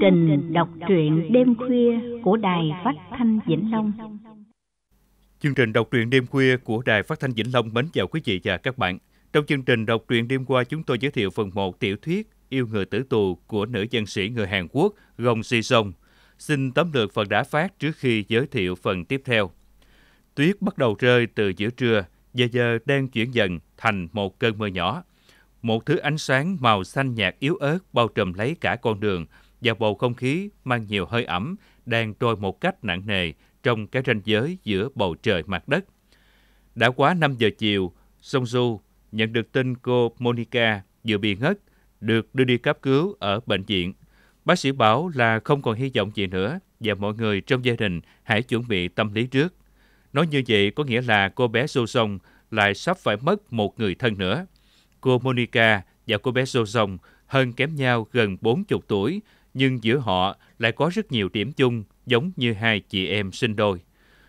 trình đọc truyện đêm khuya của Đài Phát thanh Vĩnh Long. Chương trình đọc truyện đêm khuya của Đài Phát thanh Vĩnh Long mến chào quý vị và các bạn. Trong chương trình đọc truyện đêm qua chúng tôi giới thiệu phần 1 tiểu thuyết Yêu người tử tù của nữ dân sĩ người Hàn Quốc Gong Si Song. Xin tóm lược phần đã phát trước khi giới thiệu phần tiếp theo. Tuyết bắt đầu rơi từ giữa trưa giờ giờ đang chuyển dần thành một cơn mưa nhỏ. Một thứ ánh sáng màu xanh nhạt yếu ớt bao trùm lấy cả con đường – và bầu không khí mang nhiều hơi ẩm đang trôi một cách nặng nề trong cái ranh giới giữa bầu trời mặt đất. Đã quá 5 giờ chiều, Song Du nhận được tin cô Monica vừa bị ngất, được đưa đi cấp cứu ở bệnh viện. Bác sĩ bảo là không còn hy vọng gì nữa và mọi người trong gia đình hãy chuẩn bị tâm lý trước. Nói như vậy có nghĩa là cô bé Sô Song lại sắp phải mất một người thân nữa. Cô Monica và cô bé Sô Song hơn kém nhau gần 40 tuổi nhưng giữa họ lại có rất nhiều điểm chung giống như hai chị em sinh đôi.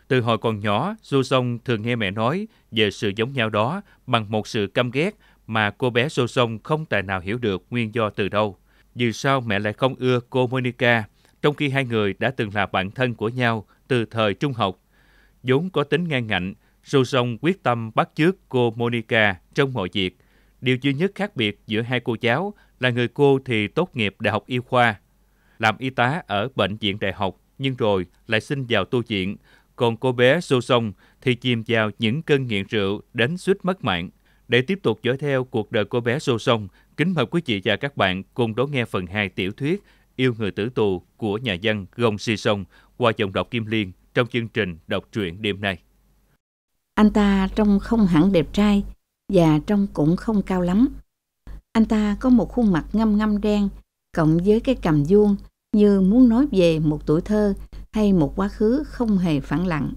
Từ hồi còn nhỏ, Du Song thường nghe mẹ nói về sự giống nhau đó bằng một sự căm ghét mà cô bé Du Song không tài nào hiểu được nguyên do từ đâu. Vì sao mẹ lại không ưa cô Monica, trong khi hai người đã từng là bạn thân của nhau từ thời trung học? Vốn có tính ngang ngạnh, Du Song quyết tâm bắt chước cô Monica trong mọi việc. Điều duy nhất khác biệt giữa hai cô cháu là người cô thì tốt nghiệp Đại học Y khoa, làm y tá ở bệnh viện đại học nhưng rồi lại xin vào tu viện. Còn cô bé Sô Sông thì chìm vào những cơn nghiện rượu đến suýt mất mạng. Để tiếp tục dõi theo cuộc đời cô bé Sô Sông, kính mời quý vị và các bạn cùng đón nghe phần 2 tiểu thuyết Yêu người tử tù của nhà văn Gông Si Sông qua giọng đọc Kim Liên trong chương trình đọc truyện đêm nay. Anh ta trông không hẳn đẹp trai và trông cũng không cao lắm. Anh ta có một khuôn mặt ngăm ngăm đen cộng với cái cầm vuông như muốn nói về một tuổi thơ hay một quá khứ không hề phản lặng.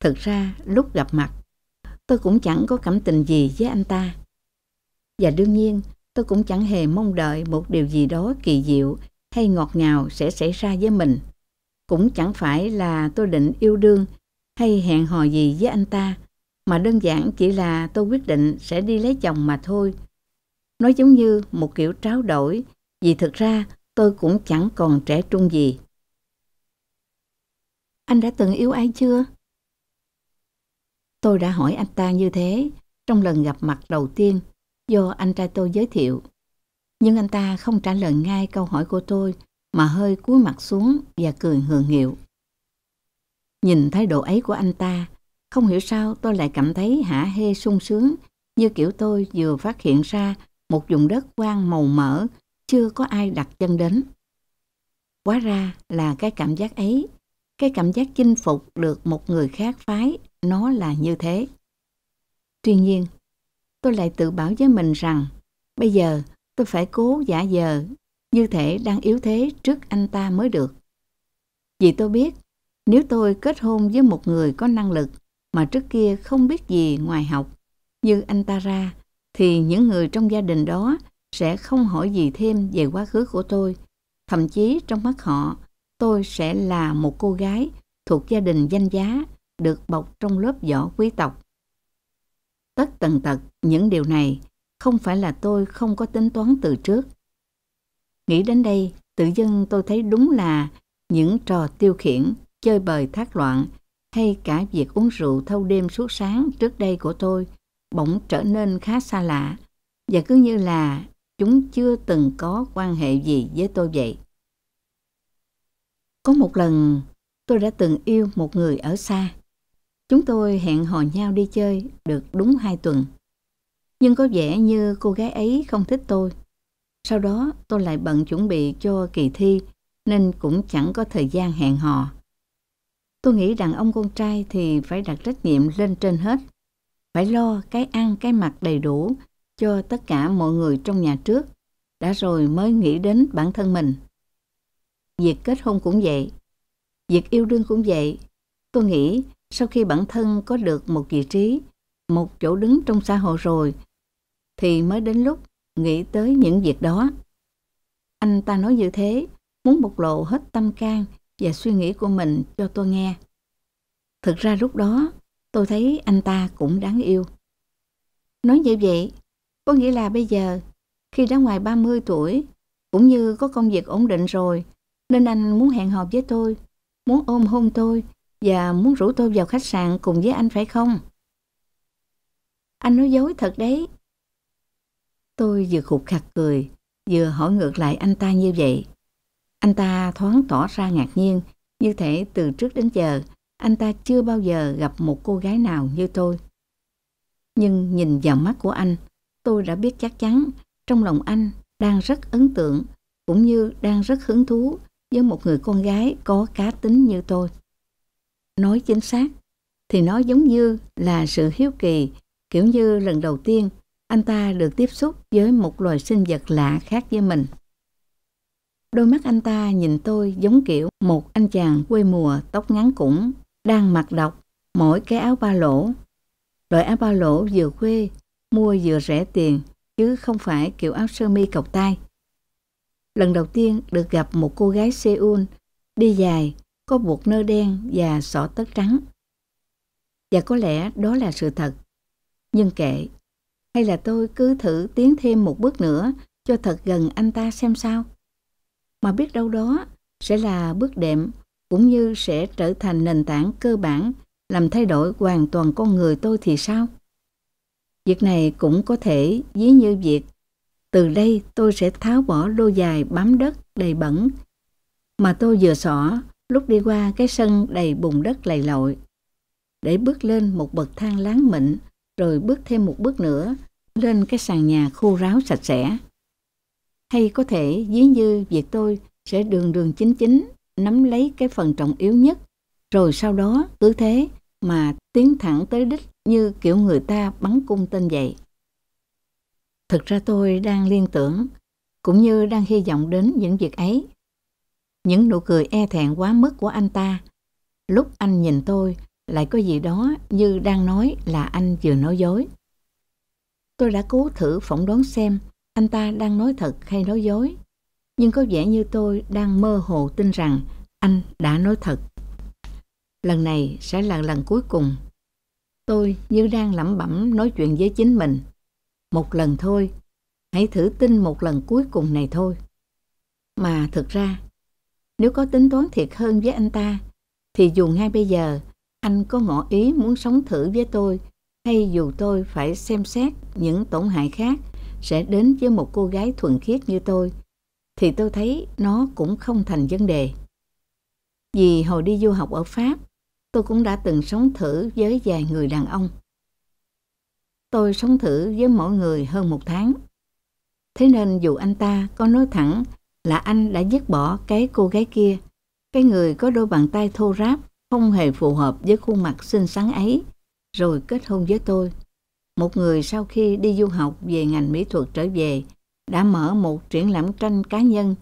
Thực ra, lúc gặp mặt, tôi cũng chẳng có cảm tình gì với anh ta. Và đương nhiên, tôi cũng chẳng hề mong đợi một điều gì đó kỳ diệu hay ngọt ngào sẽ xảy ra với mình. Cũng chẳng phải là tôi định yêu đương hay hẹn hò gì với anh ta, mà đơn giản chỉ là tôi quyết định sẽ đi lấy chồng mà thôi. Nó giống như một kiểu tráo đổi vì thực ra tôi cũng chẳng còn trẻ trung gì. Anh đã từng yêu ai chưa? Tôi đã hỏi anh ta như thế trong lần gặp mặt đầu tiên do anh trai tôi giới thiệu. Nhưng anh ta không trả lời ngay câu hỏi của tôi mà hơi cúi mặt xuống và cười ngượng hiệu. Nhìn thái độ ấy của anh ta, không hiểu sao tôi lại cảm thấy hả hê sung sướng như kiểu tôi vừa phát hiện ra một vùng đất quang màu mỡ chưa có ai đặt chân đến. Quá ra là cái cảm giác ấy, cái cảm giác chinh phục được một người khác phái, nó là như thế. Tuy nhiên, tôi lại tự bảo với mình rằng bây giờ tôi phải cố giả giờ như thể đang yếu thế trước anh ta mới được. Vì tôi biết, nếu tôi kết hôn với một người có năng lực mà trước kia không biết gì ngoài học, như anh ta ra, thì những người trong gia đình đó sẽ không hỏi gì thêm về quá khứ của tôi. Thậm chí trong mắt họ, tôi sẽ là một cô gái thuộc gia đình danh giá, được bọc trong lớp vỏ quý tộc. Tất tần tật những điều này không phải là tôi không có tính toán từ trước. Nghĩ đến đây, tự dưng tôi thấy đúng là những trò tiêu khiển, chơi bời thác loạn hay cả việc uống rượu thâu đêm suốt sáng trước đây của tôi bỗng trở nên khá xa lạ và cứ như là chúng chưa từng có quan hệ gì với tôi vậy. Có một lần tôi đã từng yêu một người ở xa. Chúng tôi hẹn hò nhau đi chơi được đúng hai tuần. Nhưng có vẻ như cô gái ấy không thích tôi. Sau đó tôi lại bận chuẩn bị cho kỳ thi nên cũng chẳng có thời gian hẹn hò. Tôi nghĩ đàn ông con trai thì phải đặt trách nhiệm lên trên hết. Phải lo cái ăn cái mặc đầy đủ cho tất cả mọi người trong nhà trước, đã rồi mới nghĩ đến bản thân mình. Việc kết hôn cũng vậy, việc yêu đương cũng vậy. Tôi nghĩ sau khi bản thân có được một vị trí, một chỗ đứng trong xã hội rồi, thì mới đến lúc nghĩ tới những việc đó. Anh ta nói như thế, muốn bộc lộ hết tâm can và suy nghĩ của mình cho tôi nghe. Thực ra lúc đó, tôi thấy anh ta cũng đáng yêu. Nói như vậy, có nghĩa là bây giờ, khi đã ngoài 30 tuổi, cũng như có công việc ổn định rồi, nên anh muốn hẹn hò với tôi, muốn ôm hôn tôi và muốn rủ tôi vào khách sạn cùng với anh phải không? Anh nói dối thật đấy. Tôi vừa khục khặt cười, vừa hỏi ngược lại anh ta như vậy. Anh ta thoáng tỏ ra ngạc nhiên, như thể từ trước đến giờ anh ta chưa bao giờ gặp một cô gái nào như tôi. Nhưng nhìn vào mắt của anh, tôi đã biết chắc chắn trong lòng anh đang rất ấn tượng cũng như đang rất hứng thú với một người con gái có cá tính như tôi. Nói chính xác thì nó giống như là sự hiếu kỳ, kiểu như lần đầu tiên anh ta được tiếp xúc với một loài sinh vật lạ khác với mình. Đôi mắt anh ta nhìn tôi giống kiểu một anh chàng quê mùa tóc ngắn cũng đang mặc độc mỗi cái áo ba lỗ. Loại áo ba lỗ vừa quê mua vừa rẻ tiền chứ không phải kiểu áo sơ mi cộc tay. Lần đầu tiên được gặp một cô gái Seoul đi dài, có buộc nơ đen và xỏ tất trắng. Và có lẽ đó là sự thật. Nhưng kệ, hay là tôi cứ thử tiến thêm một bước nữa cho thật gần anh ta xem sao. Mà biết đâu đó sẽ là bước đệm cũng như sẽ trở thành nền tảng cơ bản làm thay đổi hoàn toàn con người tôi thì sao? Việc này cũng có thể ví như việc từ đây tôi sẽ tháo bỏ lô dài bám đất đầy bẩn mà tôi vừa xỏ lúc đi qua cái sân đầy bùn đất lầy lội. Để bước lên một bậc thang láng mịn rồi bước thêm một bước nữa lên cái sàn nhà khô ráo sạch sẽ. Hay có thể ví như việc tôi sẽ đường đường chính chính nắm lấy cái phần trọng yếu nhất rồi sau đó cứ thế mà tiến thẳng tới đích như kiểu người ta bắn cung tên vậy. Thực ra tôi đang liên tưởng, cũng như đang hy vọng đến những việc ấy. Những nụ cười e thẹn quá mức của anh ta, lúc anh nhìn tôi lại có gì đó như đang nói là anh vừa nói dối. Tôi đã cố thử phỏng đoán xem anh ta đang nói thật hay nói dối, nhưng có vẻ như tôi đang mơ hồ tin rằng anh đã nói thật. Lần này sẽ là lần cuối cùng Tôi như đang lẩm bẩm nói chuyện với chính mình. Một lần thôi, hãy thử tin một lần cuối cùng này thôi. Mà thực ra, nếu có tính toán thiệt hơn với anh ta, thì dù ngay bây giờ anh có ngỏ ý muốn sống thử với tôi hay dù tôi phải xem xét những tổn hại khác sẽ đến với một cô gái thuần khiết như tôi, thì tôi thấy nó cũng không thành vấn đề. Vì hồi đi du học ở Pháp, tôi cũng đã từng sống thử với vài người đàn ông. Tôi sống thử với mỗi người hơn một tháng. Thế nên dù anh ta có nói thẳng là anh đã dứt bỏ cái cô gái kia, cái người có đôi bàn tay thô ráp không hề phù hợp với khuôn mặt xinh xắn ấy, rồi kết hôn với tôi. Một người sau khi đi du học về ngành mỹ thuật trở về, đã mở một triển lãm tranh cá nhân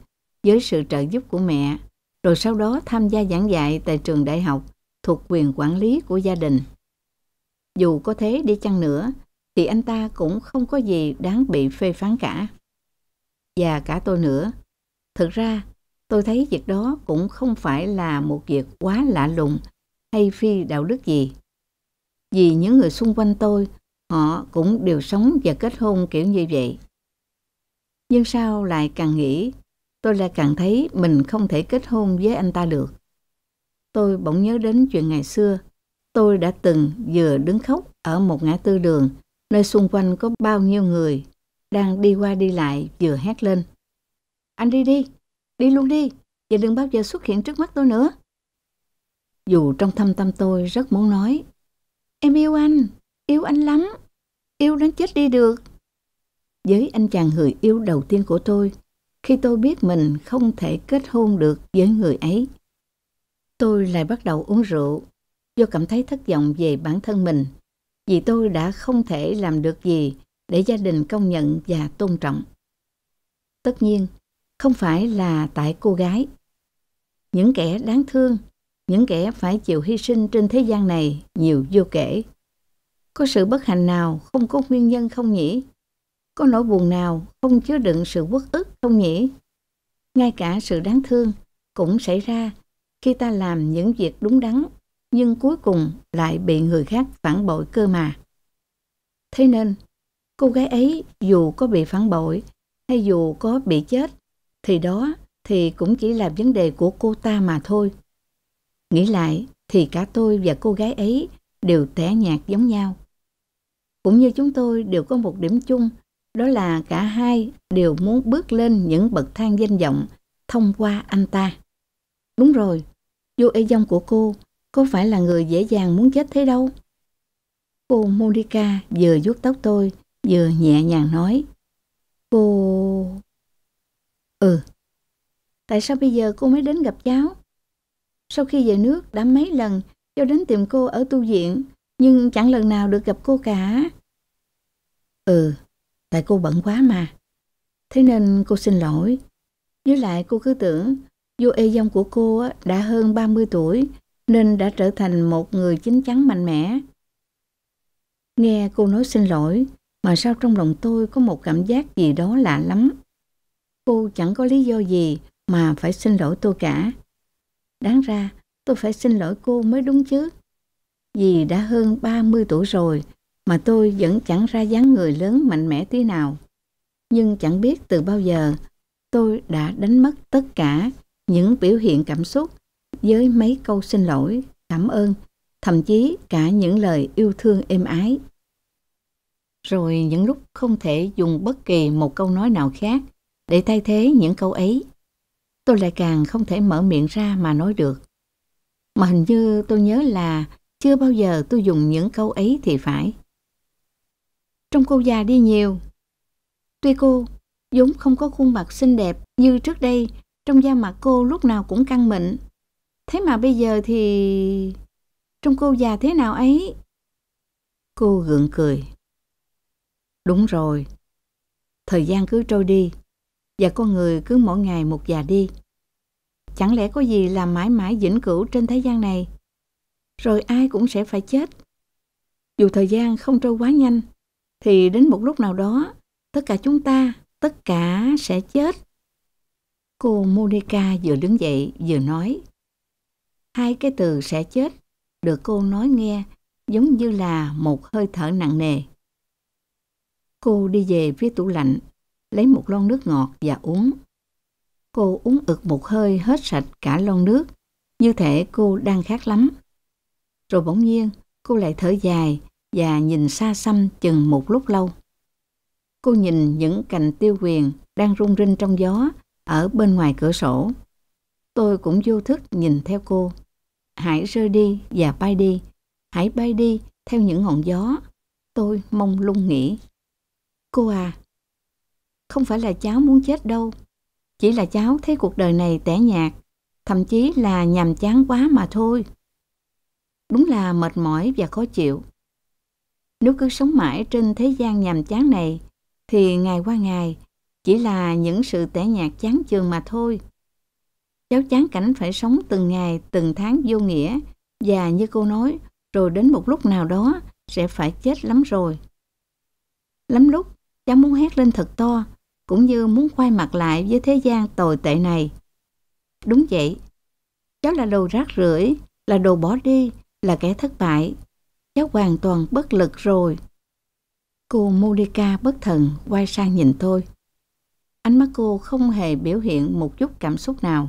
với sự trợ giúp của mẹ, rồi sau đó tham gia giảng dạy tại trường đại học thuộc quyền quản lý của gia đình. Dù có thế đi chăng nữa, thì anh ta cũng không có gì đáng bị phê phán cả. Và cả tôi nữa. Thực ra, tôi thấy việc đó cũng không phải là một việc quá lạ lùng hay phi đạo đức gì. Vì những người xung quanh tôi, họ cũng đều sống và kết hôn kiểu như vậy. Nhưng sao lại càng nghĩ, tôi lại càng thấy mình không thể kết hôn với anh ta được tôi bỗng nhớ đến chuyện ngày xưa. Tôi đã từng vừa đứng khóc ở một ngã tư đường, nơi xung quanh có bao nhiêu người đang đi qua đi lại vừa hét lên. Anh đi đi, đi luôn đi, và đừng bao giờ xuất hiện trước mắt tôi nữa. Dù trong thâm tâm tôi rất muốn nói, em yêu anh, yêu anh lắm, yêu đến chết đi được. Với anh chàng người yêu đầu tiên của tôi, khi tôi biết mình không thể kết hôn được với người ấy tôi lại bắt đầu uống rượu. Do cảm thấy thất vọng về bản thân mình, vì tôi đã không thể làm được gì để gia đình công nhận và tôn trọng. Tất nhiên, không phải là tại cô gái. Những kẻ đáng thương, những kẻ phải chịu hy sinh trên thế gian này nhiều vô kể. Có sự bất hạnh nào không có nguyên nhân không nhỉ? Có nỗi buồn nào không chứa đựng sự uất ức không nhỉ? Ngay cả sự đáng thương cũng xảy ra khi ta làm những việc đúng đắn nhưng cuối cùng lại bị người khác phản bội cơ mà. Thế nên, cô gái ấy dù có bị phản bội hay dù có bị chết thì đó thì cũng chỉ là vấn đề của cô ta mà thôi. Nghĩ lại thì cả tôi và cô gái ấy đều tẻ nhạt giống nhau. Cũng như chúng tôi đều có một điểm chung, đó là cả hai đều muốn bước lên những bậc thang danh vọng thông qua anh ta. Đúng rồi, Vô ê dông của cô, có phải là người dễ dàng muốn chết thế đâu. Cô Monica vừa vuốt tóc tôi, vừa nhẹ nhàng nói. Cô... Ừ. Tại sao bây giờ cô mới đến gặp cháu? Sau khi về nước đã mấy lần cho đến tìm cô ở tu viện, nhưng chẳng lần nào được gặp cô cả. Ừ, tại cô bận quá mà. Thế nên cô xin lỗi. Với lại cô cứ tưởng vô Ê Dông của cô đã hơn 30 tuổi nên đã trở thành một người chín chắn mạnh mẽ. Nghe cô nói xin lỗi mà sao trong lòng tôi có một cảm giác gì đó lạ lắm. Cô chẳng có lý do gì mà phải xin lỗi tôi cả. Đáng ra tôi phải xin lỗi cô mới đúng chứ. Vì đã hơn 30 tuổi rồi mà tôi vẫn chẳng ra dáng người lớn mạnh mẽ tí nào. Nhưng chẳng biết từ bao giờ tôi đã đánh mất tất cả những biểu hiện cảm xúc với mấy câu xin lỗi, cảm ơn, thậm chí cả những lời yêu thương êm ái. Rồi những lúc không thể dùng bất kỳ một câu nói nào khác để thay thế những câu ấy, tôi lại càng không thể mở miệng ra mà nói được. Mà hình như tôi nhớ là chưa bao giờ tôi dùng những câu ấy thì phải. Trong cô già đi nhiều, tuy cô vốn không có khuôn mặt xinh đẹp như trước đây trong da mặt cô lúc nào cũng căng mịn. Thế mà bây giờ thì... Trong cô già thế nào ấy? Cô gượng cười. Đúng rồi. Thời gian cứ trôi đi. Và con người cứ mỗi ngày một già đi. Chẳng lẽ có gì làm mãi mãi vĩnh cửu trên thế gian này? Rồi ai cũng sẽ phải chết. Dù thời gian không trôi quá nhanh, thì đến một lúc nào đó, tất cả chúng ta, tất cả sẽ chết. Cô Monica vừa đứng dậy vừa nói. Hai cái từ sẽ chết được cô nói nghe giống như là một hơi thở nặng nề. Cô đi về phía tủ lạnh, lấy một lon nước ngọt và uống. Cô uống ực một hơi hết sạch cả lon nước, như thể cô đang khát lắm. Rồi bỗng nhiên, cô lại thở dài và nhìn xa xăm chừng một lúc lâu. Cô nhìn những cành tiêu quyền đang rung rinh trong gió ở bên ngoài cửa sổ. Tôi cũng vô thức nhìn theo cô. Hãy rơi đi và bay đi. Hãy bay đi theo những ngọn gió. Tôi mong lung nghĩ. Cô à, không phải là cháu muốn chết đâu. Chỉ là cháu thấy cuộc đời này tẻ nhạt, thậm chí là nhàm chán quá mà thôi. Đúng là mệt mỏi và khó chịu. Nếu cứ sống mãi trên thế gian nhàm chán này, thì ngày qua ngày chỉ là những sự tẻ nhạt chán chường mà thôi. Cháu chán cảnh phải sống từng ngày, từng tháng vô nghĩa, và như cô nói, rồi đến một lúc nào đó sẽ phải chết lắm rồi. Lắm lúc, cháu muốn hét lên thật to, cũng như muốn quay mặt lại với thế gian tồi tệ này. Đúng vậy, cháu là đồ rác rưởi, là đồ bỏ đi, là kẻ thất bại. Cháu hoàn toàn bất lực rồi. Cô Monica bất thần quay sang nhìn tôi. Ánh mắt cô không hề biểu hiện một chút cảm xúc nào.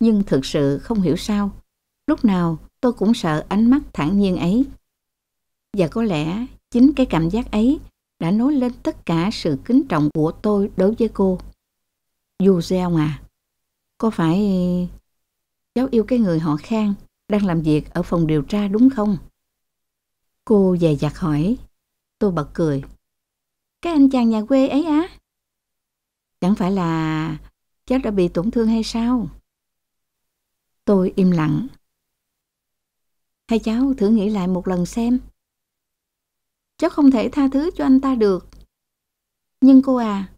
Nhưng thực sự không hiểu sao, lúc nào tôi cũng sợ ánh mắt thản nhiên ấy. Và có lẽ chính cái cảm giác ấy đã nối lên tất cả sự kính trọng của tôi đối với cô. Dù sao à, có phải cháu yêu cái người họ Khang đang làm việc ở phòng điều tra đúng không? Cô dè dặt hỏi. Tôi bật cười. Cái anh chàng nhà quê ấy á? Chẳng phải là cháu đã bị tổn thương hay sao? Tôi im lặng. Hay cháu thử nghĩ lại một lần xem. Cháu không thể tha thứ cho anh ta được. Nhưng cô à,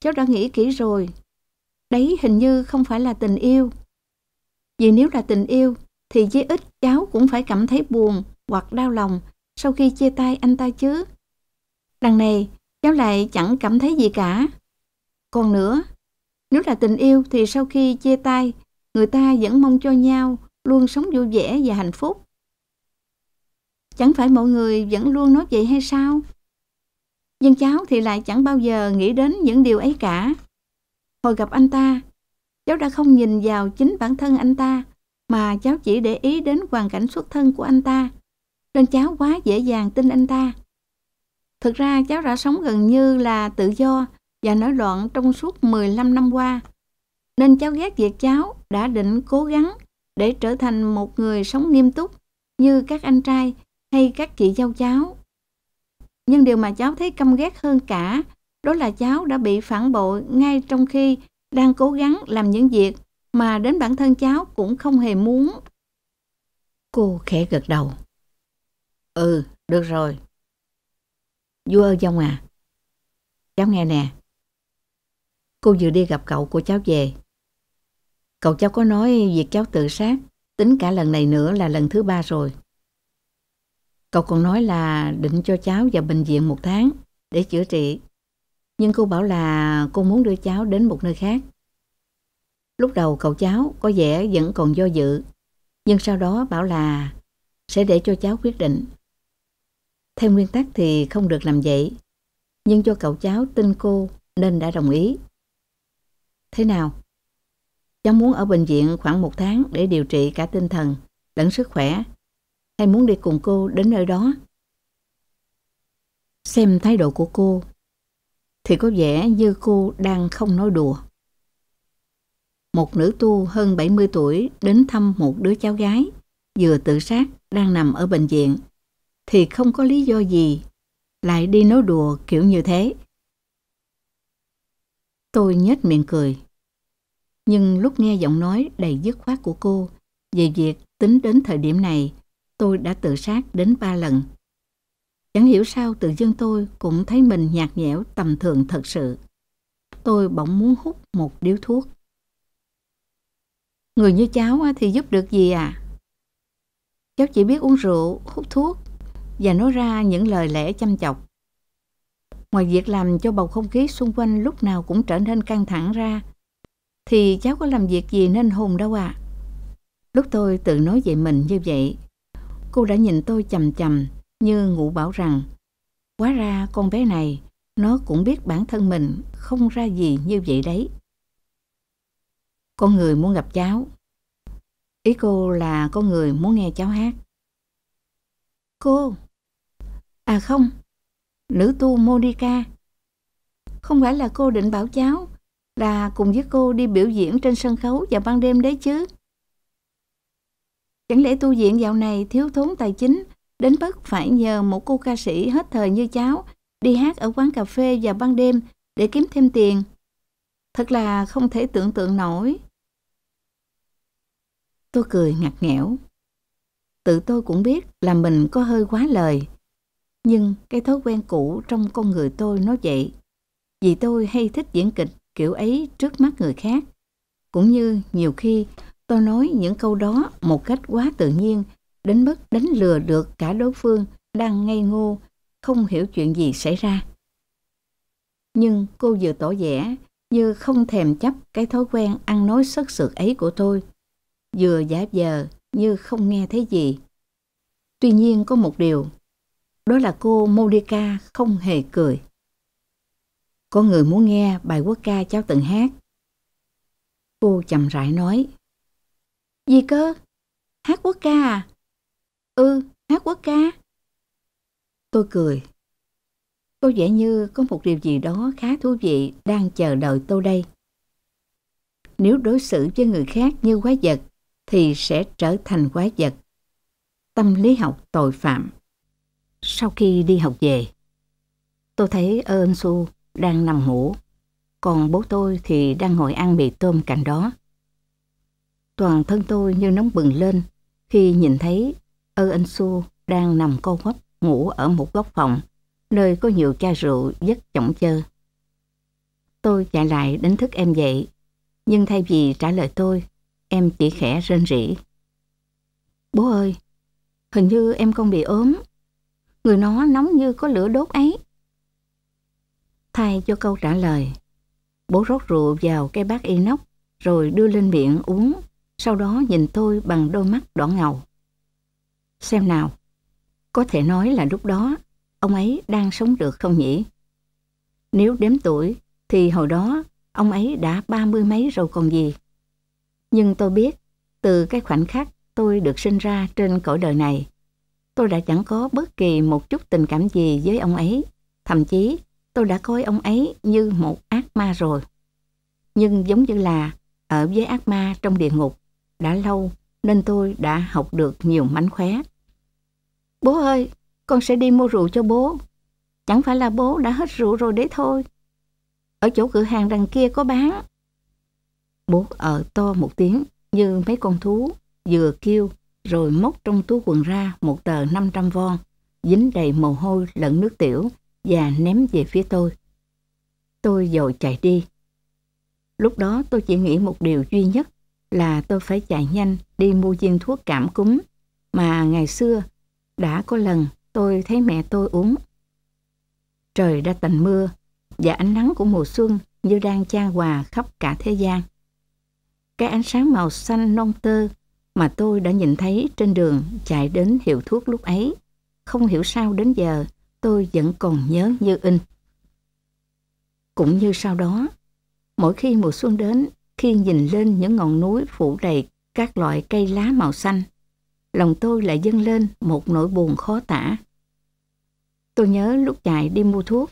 cháu đã nghĩ kỹ rồi. Đấy hình như không phải là tình yêu. Vì nếu là tình yêu, thì với ít cháu cũng phải cảm thấy buồn hoặc đau lòng sau khi chia tay anh ta chứ. Đằng này, cháu lại chẳng cảm thấy gì cả. Còn nữa, nếu là tình yêu thì sau khi chia tay, người ta vẫn mong cho nhau luôn sống vui vẻ và hạnh phúc. Chẳng phải mọi người vẫn luôn nói vậy hay sao? Nhưng cháu thì lại chẳng bao giờ nghĩ đến những điều ấy cả. Hồi gặp anh ta, cháu đã không nhìn vào chính bản thân anh ta, mà cháu chỉ để ý đến hoàn cảnh xuất thân của anh ta, nên cháu quá dễ dàng tin anh ta. Thực ra cháu đã sống gần như là tự do và nổi loạn trong suốt 15 năm qua. Nên cháu ghét việc cháu đã định cố gắng để trở thành một người sống nghiêm túc như các anh trai hay các chị dâu cháu. Nhưng điều mà cháu thấy căm ghét hơn cả đó là cháu đã bị phản bội ngay trong khi đang cố gắng làm những việc mà đến bản thân cháu cũng không hề muốn. Cô khẽ gật đầu. Ừ, được rồi. Vua ông à, cháu nghe nè, Cô vừa đi gặp cậu của cháu về. Cậu cháu có nói việc cháu tự sát, tính cả lần này nữa là lần thứ ba rồi. Cậu còn nói là định cho cháu vào bệnh viện một tháng để chữa trị. Nhưng cô bảo là cô muốn đưa cháu đến một nơi khác. Lúc đầu cậu cháu có vẻ vẫn còn do dự, nhưng sau đó bảo là sẽ để cho cháu quyết định. Theo nguyên tắc thì không được làm vậy, nhưng cho cậu cháu tin cô nên đã đồng ý. Thế nào? Cháu muốn ở bệnh viện khoảng một tháng để điều trị cả tinh thần, lẫn sức khỏe. Hay muốn đi cùng cô đến nơi đó? Xem thái độ của cô thì có vẻ như cô đang không nói đùa. Một nữ tu hơn 70 tuổi đến thăm một đứa cháu gái vừa tự sát đang nằm ở bệnh viện thì không có lý do gì lại đi nói đùa kiểu như thế Tôi nhếch miệng cười. Nhưng lúc nghe giọng nói đầy dứt khoát của cô về việc tính đến thời điểm này tôi đã tự sát đến ba lần. Chẳng hiểu sao tự dưng tôi cũng thấy mình nhạt nhẽo tầm thường thật sự. Tôi bỗng muốn hút một điếu thuốc. Người như cháu thì giúp được gì à? Cháu chỉ biết uống rượu, hút thuốc và nói ra những lời lẽ chăm chọc Ngoài việc làm cho bầu không khí xung quanh lúc nào cũng trở nên căng thẳng ra, thì cháu có làm việc gì nên hùng đâu ạ. À? Lúc tôi tự nói về mình như vậy, cô đã nhìn tôi chầm chầm như ngụ bảo rằng Quá ra con bé này, nó cũng biết bản thân mình không ra gì như vậy đấy. Con người muốn gặp cháu. Ý cô là con người muốn nghe cháu hát. Cô? À không, nữ tu Monica. Không phải là cô định bảo cháu là cùng với cô đi biểu diễn trên sân khấu vào ban đêm đấy chứ. Chẳng lẽ tu viện dạo này thiếu thốn tài chính đến mức phải nhờ một cô ca sĩ hết thời như cháu đi hát ở quán cà phê vào ban đêm để kiếm thêm tiền. Thật là không thể tưởng tượng nổi. Tôi cười ngặt nghẽo. Tự tôi cũng biết là mình có hơi quá lời nhưng cái thói quen cũ trong con người tôi nó vậy. Vì tôi hay thích diễn kịch kiểu ấy trước mắt người khác. Cũng như nhiều khi tôi nói những câu đó một cách quá tự nhiên, đến mức đánh lừa được cả đối phương đang ngây ngô, không hiểu chuyện gì xảy ra. Nhưng cô vừa tỏ vẻ như không thèm chấp cái thói quen ăn nói sất sượt ấy của tôi, vừa giả vờ như không nghe thấy gì. Tuy nhiên có một điều đó là cô Monica không hề cười. Có người muốn nghe bài quốc ca cháu từng hát. Cô chậm rãi nói. Gì cơ? Hát quốc ca à? Ừ, hát quốc ca. Tôi cười. Tôi vẻ như có một điều gì đó khá thú vị đang chờ đợi tôi đây. Nếu đối xử với người khác như quái vật thì sẽ trở thành quái vật. Tâm lý học tội phạm sau khi đi học về, tôi thấy Ơn Su đang nằm ngủ, còn bố tôi thì đang ngồi ăn mì tôm cạnh đó. Toàn thân tôi như nóng bừng lên khi nhìn thấy Ơ Anh Su đang nằm co quắp ngủ ở một góc phòng nơi có nhiều chai rượu rất chỏng chơ. Tôi chạy lại đánh thức em dậy, nhưng thay vì trả lời tôi, em chỉ khẽ rên rỉ. Bố ơi, hình như em không bị ốm người nó nóng như có lửa đốt ấy. Thay cho câu trả lời, bố rót rượu vào cái bát inox rồi đưa lên miệng uống, sau đó nhìn tôi bằng đôi mắt đỏ ngầu. Xem nào, có thể nói là lúc đó ông ấy đang sống được không nhỉ? Nếu đếm tuổi thì hồi đó ông ấy đã ba mươi mấy rồi còn gì. Nhưng tôi biết, từ cái khoảnh khắc tôi được sinh ra trên cõi đời này, tôi đã chẳng có bất kỳ một chút tình cảm gì với ông ấy. Thậm chí, tôi đã coi ông ấy như một ác ma rồi. Nhưng giống như là ở với ác ma trong địa ngục, đã lâu nên tôi đã học được nhiều mánh khóe. Bố ơi, con sẽ đi mua rượu cho bố. Chẳng phải là bố đã hết rượu rồi đấy thôi. Ở chỗ cửa hàng đằng kia có bán. Bố ở ờ to một tiếng như mấy con thú vừa kêu rồi móc trong túi quần ra một tờ 500 von, dính đầy mồ hôi lẫn nước tiểu và ném về phía tôi. Tôi dội chạy đi. Lúc đó tôi chỉ nghĩ một điều duy nhất là tôi phải chạy nhanh đi mua viên thuốc cảm cúm mà ngày xưa đã có lần tôi thấy mẹ tôi uống. Trời đã tạnh mưa và ánh nắng của mùa xuân như đang chan hòa khắp cả thế gian. Cái ánh sáng màu xanh non tơ mà tôi đã nhìn thấy trên đường chạy đến hiệu thuốc lúc ấy. Không hiểu sao đến giờ tôi vẫn còn nhớ như in. Cũng như sau đó, mỗi khi mùa xuân đến, khi nhìn lên những ngọn núi phủ đầy các loại cây lá màu xanh, lòng tôi lại dâng lên một nỗi buồn khó tả. Tôi nhớ lúc chạy đi mua thuốc,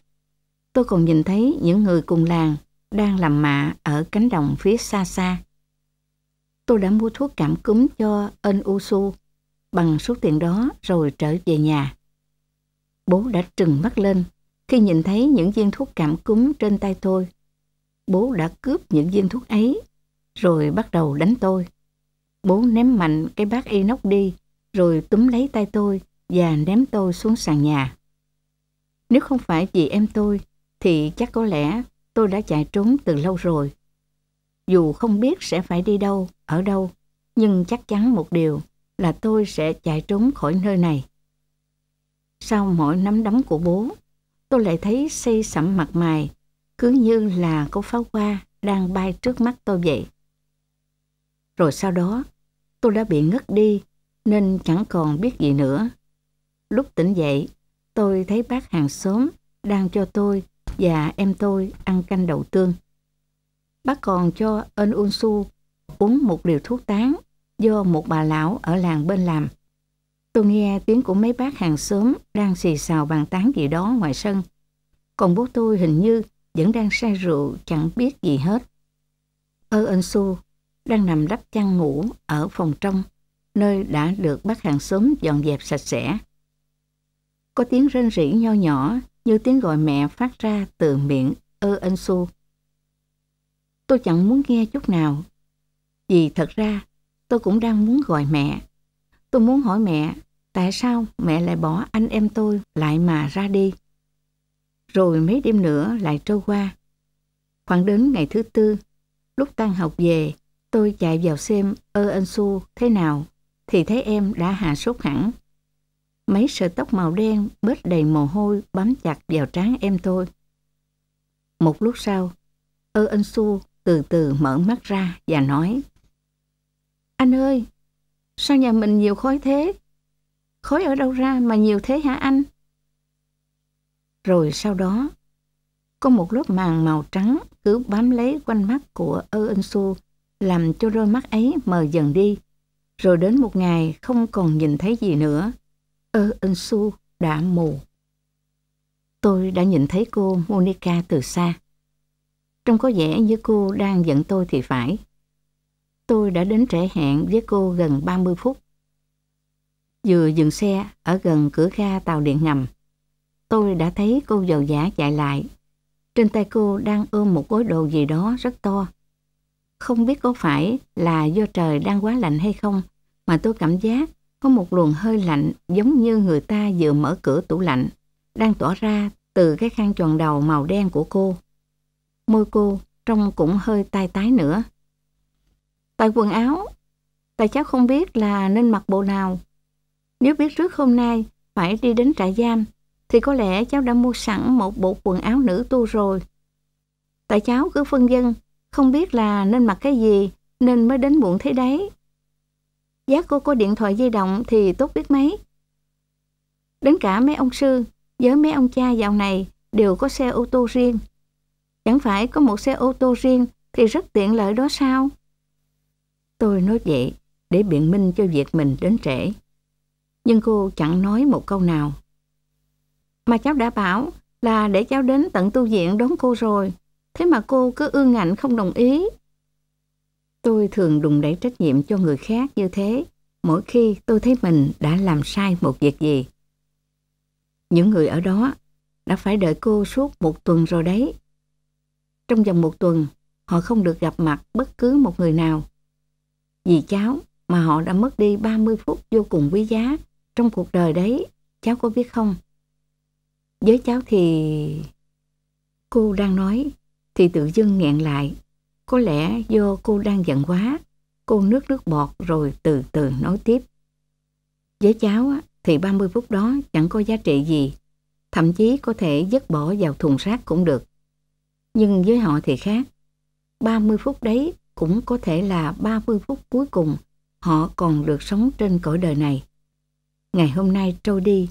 tôi còn nhìn thấy những người cùng làng đang làm mạ ở cánh đồng phía xa xa tôi đã mua thuốc cảm cúm cho ân Usu bằng số tiền đó rồi trở về nhà. Bố đã trừng mắt lên khi nhìn thấy những viên thuốc cảm cúm trên tay tôi. Bố đã cướp những viên thuốc ấy rồi bắt đầu đánh tôi. Bố ném mạnh cái bát inox đi rồi túm lấy tay tôi và ném tôi xuống sàn nhà. Nếu không phải vì em tôi thì chắc có lẽ tôi đã chạy trốn từ lâu rồi dù không biết sẽ phải đi đâu, ở đâu, nhưng chắc chắn một điều là tôi sẽ chạy trốn khỏi nơi này. Sau mỗi nắm đấm của bố, tôi lại thấy xây sẩm mặt mày, cứ như là có pháo hoa đang bay trước mắt tôi vậy. Rồi sau đó, tôi đã bị ngất đi nên chẳng còn biết gì nữa. Lúc tỉnh dậy, tôi thấy bác hàng xóm đang cho tôi và em tôi ăn canh đậu tương. Bác còn cho Ân Un Su uống một liều thuốc tán do một bà lão ở làng bên làm. Tôi nghe tiếng của mấy bác hàng xóm đang xì xào bàn tán gì đó ngoài sân. Còn bố tôi hình như vẫn đang say rượu chẳng biết gì hết. Ơ Ân Su đang nằm đắp chăn ngủ ở phòng trong, nơi đã được bác hàng xóm dọn dẹp sạch sẽ. Có tiếng rên rỉ nho nhỏ như tiếng gọi mẹ phát ra từ miệng Ơ Ân Su tôi chẳng muốn nghe chút nào. Vì thật ra, tôi cũng đang muốn gọi mẹ. Tôi muốn hỏi mẹ, tại sao mẹ lại bỏ anh em tôi lại mà ra đi? Rồi mấy đêm nữa lại trôi qua. Khoảng đến ngày thứ tư, lúc tan học về, tôi chạy vào xem ơ anh Su thế nào, thì thấy em đã hạ sốt hẳn. Mấy sợi tóc màu đen bớt đầy mồ hôi bám chặt vào trán em tôi. Một lúc sau, ơ anh Su từ từ mở mắt ra và nói Anh ơi, sao nhà mình nhiều khói thế? Khói ở đâu ra mà nhiều thế hả anh? Rồi sau đó, có một lớp màng màu trắng cứ bám lấy quanh mắt của Ơ Ân Su làm cho đôi mắt ấy mờ dần đi. Rồi đến một ngày không còn nhìn thấy gì nữa, Ơ Ân Su đã mù. Tôi đã nhìn thấy cô Monica từ xa. Trông có vẻ như cô đang giận tôi thì phải. Tôi đã đến trễ hẹn với cô gần 30 phút. Vừa dừng xe ở gần cửa ga tàu điện ngầm, tôi đã thấy cô giàu giả chạy lại. Trên tay cô đang ôm một gói đồ gì đó rất to. Không biết có phải là do trời đang quá lạnh hay không mà tôi cảm giác có một luồng hơi lạnh giống như người ta vừa mở cửa tủ lạnh đang tỏa ra từ cái khăn tròn đầu màu đen của cô môi cô trông cũng hơi tai tái nữa. Tại quần áo, tại cháu không biết là nên mặc bộ nào. Nếu biết trước hôm nay phải đi đến trại giam, thì có lẽ cháu đã mua sẵn một bộ quần áo nữ tu rồi. Tại cháu cứ phân dân, không biết là nên mặc cái gì, nên mới đến muộn thế đấy. Giá cô có điện thoại di động thì tốt biết mấy. Đến cả mấy ông sư, với mấy ông cha dạo này đều có xe ô tô riêng. Chẳng phải có một xe ô tô riêng thì rất tiện lợi đó sao? Tôi nói vậy để biện minh cho việc mình đến trễ. Nhưng cô chẳng nói một câu nào. Mà cháu đã bảo là để cháu đến tận tu viện đón cô rồi. Thế mà cô cứ ương ngạnh không đồng ý. Tôi thường đùng đẩy trách nhiệm cho người khác như thế mỗi khi tôi thấy mình đã làm sai một việc gì. Những người ở đó đã phải đợi cô suốt một tuần rồi đấy. Trong vòng một tuần, họ không được gặp mặt bất cứ một người nào. Vì cháu mà họ đã mất đi 30 phút vô cùng quý giá trong cuộc đời đấy, cháu có biết không? Với cháu thì... Cô đang nói, thì tự dưng nghẹn lại. Có lẽ do cô đang giận quá, cô nước nước bọt rồi từ từ nói tiếp. Với cháu thì 30 phút đó chẳng có giá trị gì, thậm chí có thể dứt bỏ vào thùng rác cũng được nhưng với họ thì khác. 30 phút đấy cũng có thể là 30 phút cuối cùng họ còn được sống trên cõi đời này. Ngày hôm nay trôi đi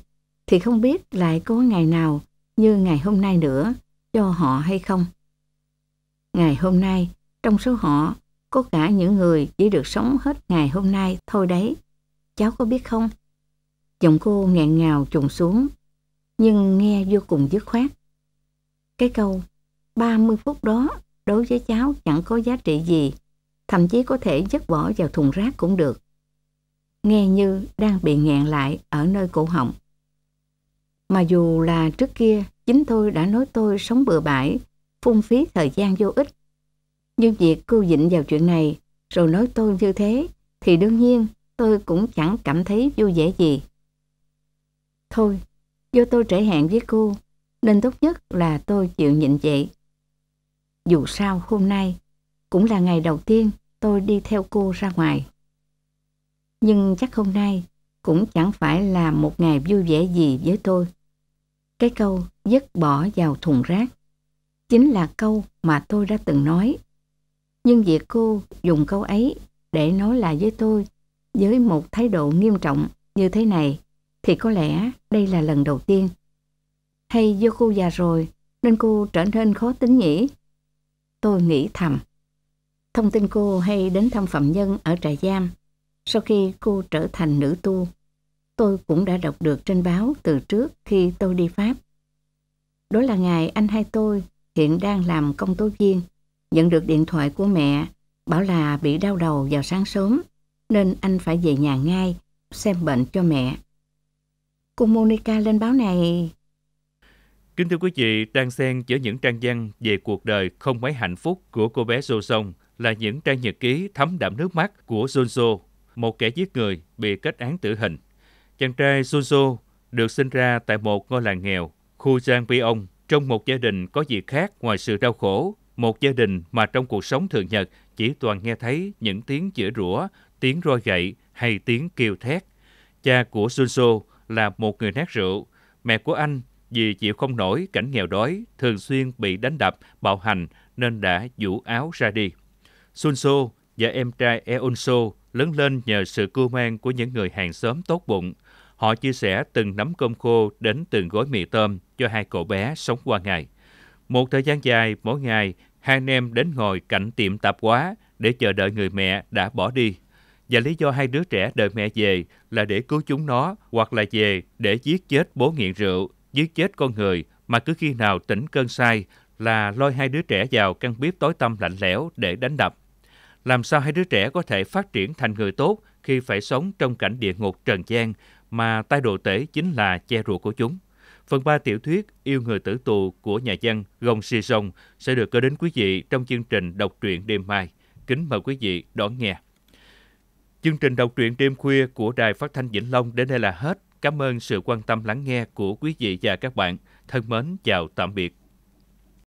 thì không biết lại có ngày nào như ngày hôm nay nữa cho họ hay không. Ngày hôm nay trong số họ có cả những người chỉ được sống hết ngày hôm nay thôi đấy. Cháu có biết không? Giọng cô nghẹn ngào trùng xuống nhưng nghe vô cùng dứt khoát. Cái câu 30 phút đó đối với cháu chẳng có giá trị gì, thậm chí có thể dứt bỏ vào thùng rác cũng được. Nghe như đang bị nghẹn lại ở nơi cổ họng. Mà dù là trước kia chính tôi đã nói tôi sống bừa bãi, phung phí thời gian vô ích. Nhưng việc cô dịnh vào chuyện này rồi nói tôi như thế thì đương nhiên tôi cũng chẳng cảm thấy vui vẻ gì. Thôi, do tôi trễ hẹn với cô nên tốt nhất là tôi chịu nhịn vậy. Dù sao hôm nay cũng là ngày đầu tiên tôi đi theo cô ra ngoài. Nhưng chắc hôm nay cũng chẳng phải là một ngày vui vẻ gì với tôi. Cái câu dứt bỏ vào thùng rác chính là câu mà tôi đã từng nói. Nhưng việc cô dùng câu ấy để nói lại với tôi với một thái độ nghiêm trọng như thế này thì có lẽ đây là lần đầu tiên. Hay do cô già rồi nên cô trở nên khó tính nhỉ? Tôi nghĩ thầm. Thông tin cô hay đến thăm phạm nhân ở trại giam. Sau khi cô trở thành nữ tu, tôi cũng đã đọc được trên báo từ trước khi tôi đi Pháp. Đó là ngày anh hai tôi hiện đang làm công tố viên, nhận được điện thoại của mẹ bảo là bị đau đầu vào sáng sớm nên anh phải về nhà ngay xem bệnh cho mẹ. Cô Monica lên báo này Kính thưa quý vị, đang xen giữa những trang văn về cuộc đời không mấy hạnh phúc của cô bé Joseon là những trang nhật ký thấm đẫm nước mắt của Junso, một kẻ giết người bị kết án tử hình. Chàng trai Junso được sinh ra tại một ngôi làng nghèo, khu Jangpyeong, trong một gia đình có gì khác ngoài sự đau khổ, một gia đình mà trong cuộc sống thường nhật chỉ toàn nghe thấy những tiếng chữa rủa, tiếng roi gậy hay tiếng kêu thét. Cha của Junso là một người nát rượu, mẹ của anh vì chịu không nổi cảnh nghèo đói, thường xuyên bị đánh đập, bạo hành nên đã vũ áo ra đi. Sunso và em trai Eonso lớn lên nhờ sự cưu mang của những người hàng xóm tốt bụng. Họ chia sẻ từng nắm cơm khô đến từng gói mì tôm cho hai cậu bé sống qua ngày. Một thời gian dài, mỗi ngày, hai anh em đến ngồi cạnh tiệm tạp hóa để chờ đợi người mẹ đã bỏ đi. Và lý do hai đứa trẻ đợi mẹ về là để cứu chúng nó hoặc là về để giết chết bố nghiện rượu giết chết con người mà cứ khi nào tỉnh cơn sai là lôi hai đứa trẻ vào căn bếp tối tăm lạnh lẽo để đánh đập. Làm sao hai đứa trẻ có thể phát triển thành người tốt khi phải sống trong cảnh địa ngục trần gian mà tai đồ tể chính là che rùa của chúng? Phần 3 tiểu thuyết Yêu người tử tù của nhà văn gông Si Song sẽ được gửi đến quý vị trong chương trình đọc truyện đêm mai. Kính mời quý vị đón nghe. Chương trình đọc truyện đêm khuya của Đài Phát thanh Vĩnh Long đến đây là hết. Cảm ơn sự quan tâm lắng nghe của quý vị và các bạn. Thân mến, chào tạm biệt.